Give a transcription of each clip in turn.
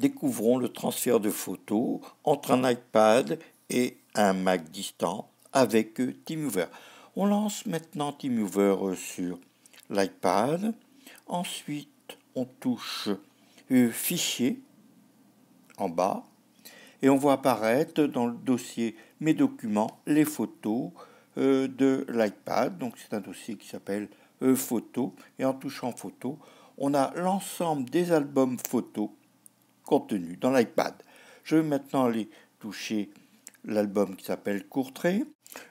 découvrons le transfert de photos entre un iPad et un Mac distant avec TeamViewer. On lance maintenant TeamViewer sur l'iPad. Ensuite, on touche euh, Fichier en bas et on voit apparaître dans le dossier Mes documents les photos euh, de l'iPad. Donc c'est un dossier qui s'appelle euh, Photos et en touchant Photos, on a l'ensemble des albums photos contenu dans l'iPad. Je vais maintenant aller toucher l'album qui s'appelle Courtrai.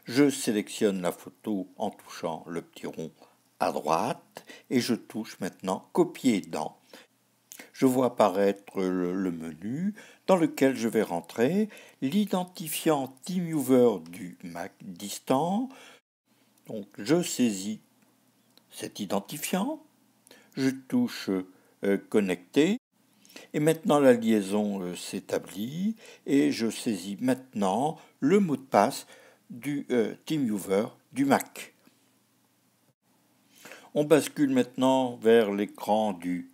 Je sélectionne la photo en touchant le petit rond à droite et je touche maintenant copier dans. Je vois apparaître le, menu dans lequel je vais rentrer l'identifiant t du Mac distant. Donc je saisis cet identifiant, je touche euh, connecter et maintenant la liaison euh, s'établit et je saisis maintenant le mot de passe du euh, TeamViewer du Mac. On bascule maintenant vers l'écran du,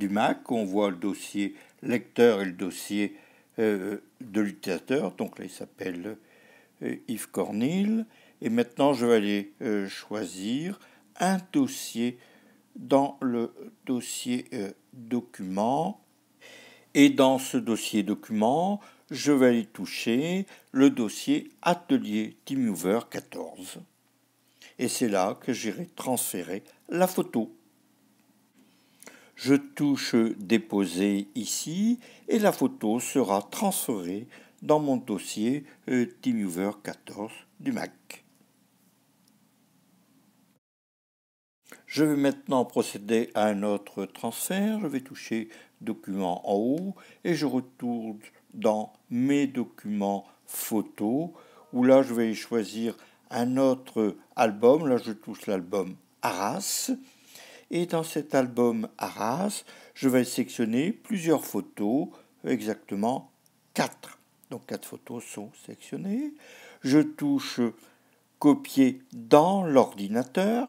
Mac. On voit le dossier lecteur et le dossier euh, de l'utilisateur. Donc là, il s'appelle Yves Cornil. Et maintenant, je vais aller choisir un dossier dans le dossier document. Et dans ce dossier document, je vais aller toucher le dossier Atelier teamover 14. Et c'est là que j'irai transférer la photo. Je touche Déposer ici et la photo sera transférée dans mon dossier euh, Teamweaver 14 du Mac. Je vais maintenant procéder à un autre transfert. Je vais toucher Documents en haut et je retourne dans Mes documents photos où là je vais choisir un autre album. Là je touche l'album Arras. Et dans cet album Arras, je vais sélectionner plusieurs photos, exactement 4. Donc quatre photos sont sélectionnées. Je touche copier dans l'ordinateur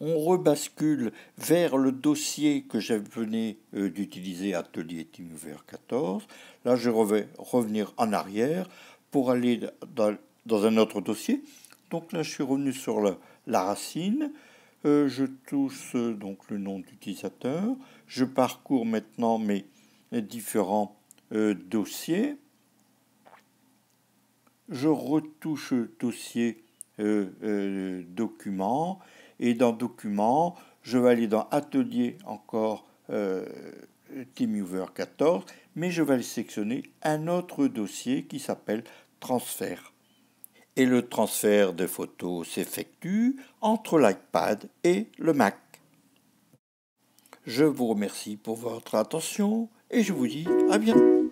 on rebascule vers le dossier que je venais euh, d'utiliser, Atelier teamvr 14. Là, je vais revenir en arrière pour aller dans, un autre dossier. Donc là, je suis revenu sur la, racine. Euh, je touche euh, donc le nom d'utilisateur. Je parcours maintenant mes différents dossiers. Je retouche dossier euh, document et dans Documents, je vais aller dans Atelier encore euh, 14, mais je vais aller sectionner un autre dossier qui s'appelle Transfert. Et le transfert de photos s'effectue entre l'iPad et le Mac. Je vous remercie pour votre attention et je vous dis à bientôt.